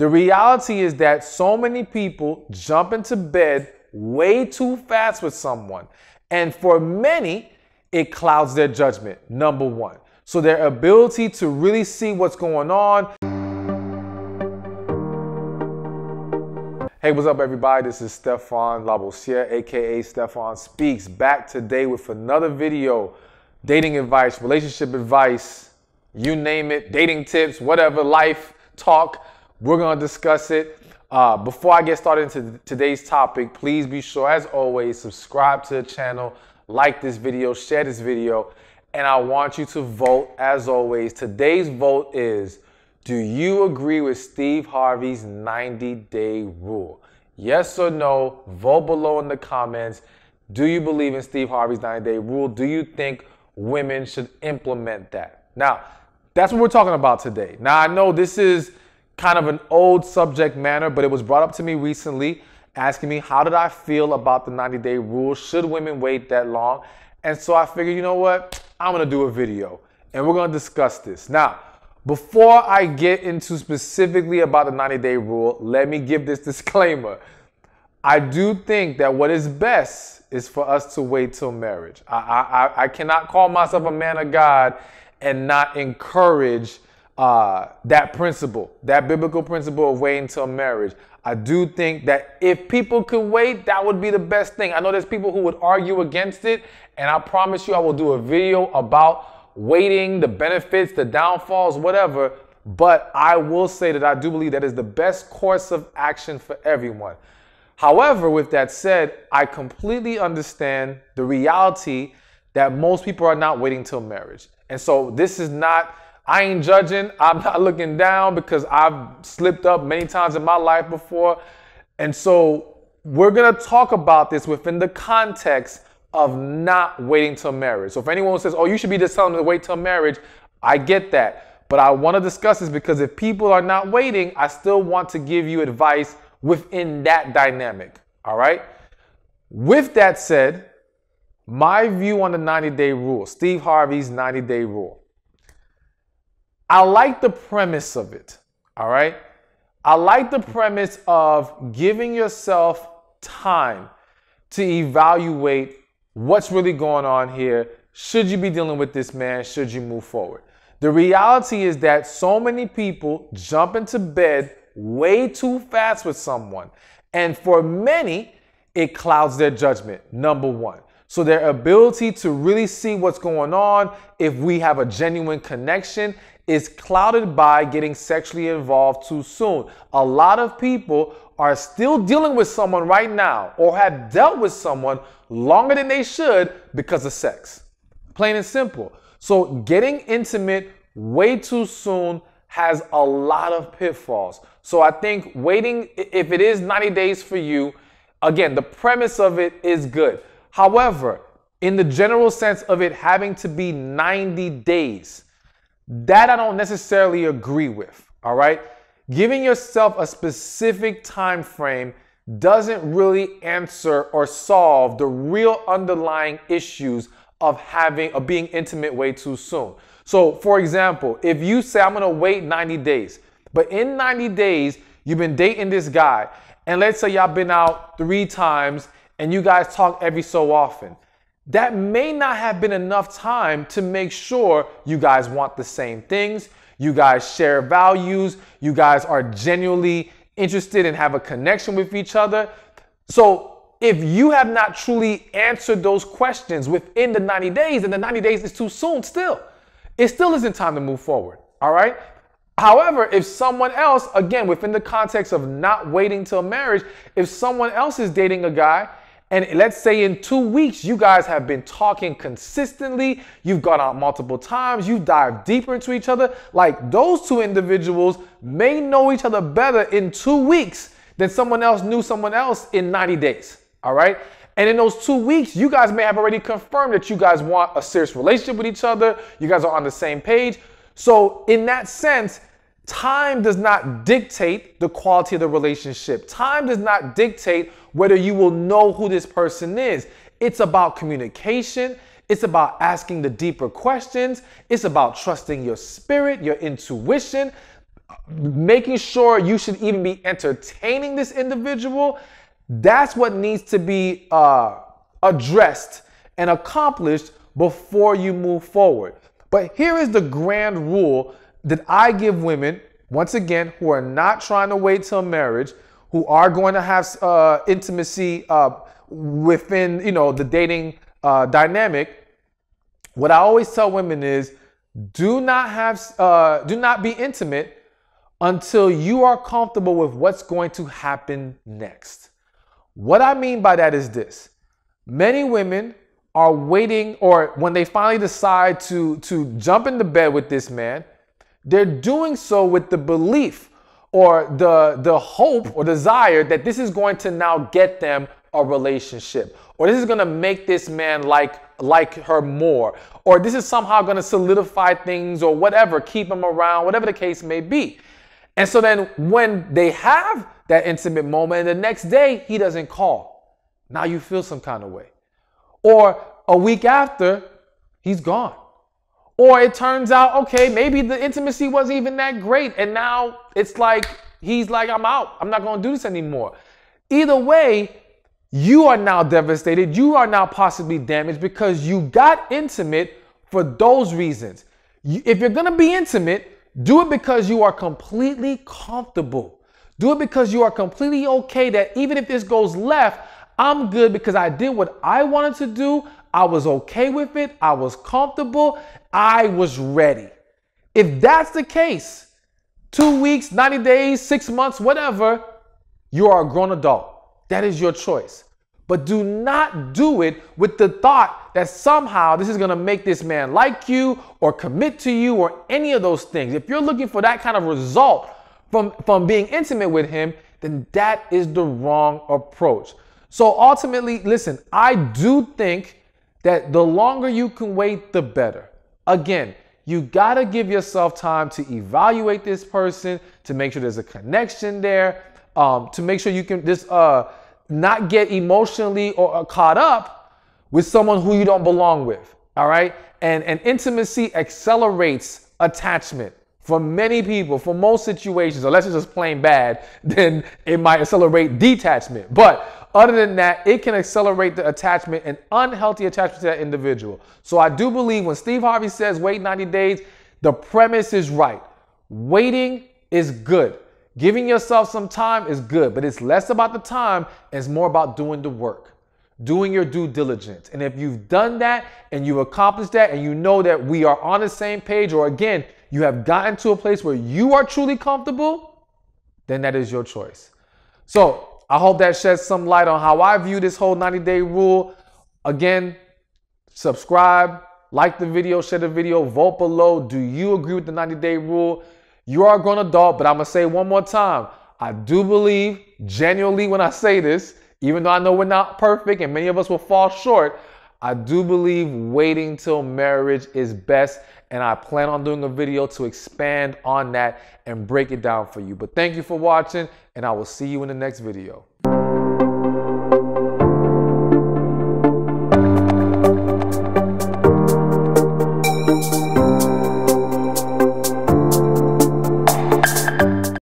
The reality is that so many people jump into bed way too fast with someone. And for many, it clouds their judgment, number one. So their ability to really see what's going on. Hey, what's up, everybody? This is Stefan Labossiere, aka Stefan Speaks, back today with another video dating advice, relationship advice, you name it, dating tips, whatever, life talk. We're going to discuss it. Uh, before I get started into today's topic, please be sure, as always, subscribe to the channel, like this video, share this video, and I want you to vote as always. Today's vote is Do you agree with Steve Harvey's 90 day rule? Yes or no? Vote below in the comments. Do you believe in Steve Harvey's 90 day rule? Do you think women should implement that? Now, that's what we're talking about today. Now, I know this is kind of an old subject matter, but it was brought up to me recently asking me how did I feel about the 90 day rule? Should women wait that long? And so I figured, you know what? I'm gonna do a video and we're gonna discuss this. Now, before I get into specifically about the 90 day rule, let me give this disclaimer. I do think that what is best is for us to wait till marriage. I, I, I cannot call myself a man of God and not encourage uh, that principle, that biblical principle of waiting till marriage. I do think that if people could wait, that would be the best thing. I know there's people who would argue against it, and I promise you I will do a video about waiting, the benefits, the downfalls, whatever. But I will say that I do believe that is the best course of action for everyone. However, with that said, I completely understand the reality that most people are not waiting till marriage. And so this is not I ain't judging. I'm not looking down because I've slipped up many times in my life before. And so we're going to talk about this within the context of not waiting till marriage. So if anyone says, oh, you should be just telling them to wait till marriage, I get that. But I want to discuss this because if people are not waiting, I still want to give you advice within that dynamic. All right. With that said, my view on the 90 day rule, Steve Harvey's 90 day rule. I like the premise of it. All right. I like the premise of giving yourself time to evaluate what's really going on here. Should you be dealing with this man? Should you move forward? The reality is that so many people jump into bed way too fast with someone. And for many, it clouds their judgment, number one. So their ability to really see what's going on, if we have a genuine connection, is clouded by getting sexually involved too soon. A lot of people are still dealing with someone right now or have dealt with someone longer than they should because of sex. Plain and simple. So, getting intimate way too soon has a lot of pitfalls. So, I think waiting, if it is 90 days for you, again, the premise of it is good. However, in the general sense of it having to be 90 days, that I don't necessarily agree with, all right? Giving yourself a specific time frame doesn't really answer or solve the real underlying issues of having of being intimate way too soon. So, for example, if you say I'm going to wait 90 days, but in 90 days you've been dating this guy and let's say y'all been out 3 times and you guys talk every so often that may not have been enough time to make sure you guys want the same things, you guys share values, you guys are genuinely interested and have a connection with each other. So, if you have not truly answered those questions within the 90 days, and the 90 days is too soon still, it still isn't time to move forward. All right? However, if someone else, again, within the context of not waiting till marriage, if someone else is dating a guy and let's say in two weeks, you guys have been talking consistently. You've gone out multiple times. You've dived deeper into each other. Like those two individuals may know each other better in two weeks than someone else knew someone else in 90 days. All right. And in those two weeks, you guys may have already confirmed that you guys want a serious relationship with each other. You guys are on the same page. So, in that sense, time does not dictate the quality of the relationship. Time does not dictate whether you will know who this person is. It's about communication. It's about asking the deeper questions. It's about trusting your spirit, your intuition, making sure you should even be entertaining this individual. That's what needs to be uh, addressed and accomplished before you move forward. But here is the grand rule that I give women, once again, who are not trying to wait till marriage, who are going to have uh, intimacy uh, within, you know, the dating uh, dynamic, what I always tell women is do not have, uh, do not be intimate until you are comfortable with what's going to happen next. What I mean by that is this. Many women are waiting or when they finally decide to to jump into bed with this man, they're doing so with the belief or the, the hope or desire that this is going to now get them a relationship or this is going to make this man like like her more or this is somehow going to solidify things or whatever keep him around whatever the case may be and so then when they have that intimate moment and the next day he doesn't call now you feel some kind of way or a week after he's gone or it turns out, okay, maybe the intimacy wasn't even that great. And now it's like, he's like, I'm out. I'm not going to do this anymore. Either way, you are now devastated. You are now possibly damaged because you got intimate for those reasons. If you're going to be intimate, do it because you are completely comfortable. Do it because you are completely okay that even if this goes left, I'm good because I did what I wanted to do. I was okay with it. I was comfortable. I was ready. If that's the case, two weeks, 90 days, six months, whatever, you are a grown adult. That is your choice. But do not do it with the thought that somehow this is gonna make this man like you or commit to you or any of those things. If you're looking for that kind of result from, from being intimate with him, then that is the wrong approach. So ultimately, listen, I do think that the longer you can wait, the better. Again, you gotta give yourself time to evaluate this person, to make sure there's a connection there, um, to make sure you can just uh, not get emotionally or uh, caught up with someone who you don't belong with. All right, and and intimacy accelerates attachment for many people, for most situations, unless it's just plain bad, then it might accelerate detachment. But other than that, it can accelerate the attachment and unhealthy attachment to that individual. So I do believe when Steve Harvey says wait 90 days, the premise is right. Waiting is good. Giving yourself some time is good, but it's less about the time, it's more about doing the work, doing your due diligence. And if you've done that and you've accomplished that and you know that we are on the same page, or again, you have gotten to a place where you are truly comfortable, then that is your choice. So I hope that sheds some light on how I view this whole 90 day rule. Again, subscribe, like the video, share the video, vote below. Do you agree with the 90 day rule? You are a grown adult, but I'm gonna say one more time. I do believe, genuinely, when I say this, even though I know we're not perfect and many of us will fall short, I do believe waiting till marriage is best and I plan on doing a video to expand on that and break it down for you. But thank you for watching, and I will see you in the next video.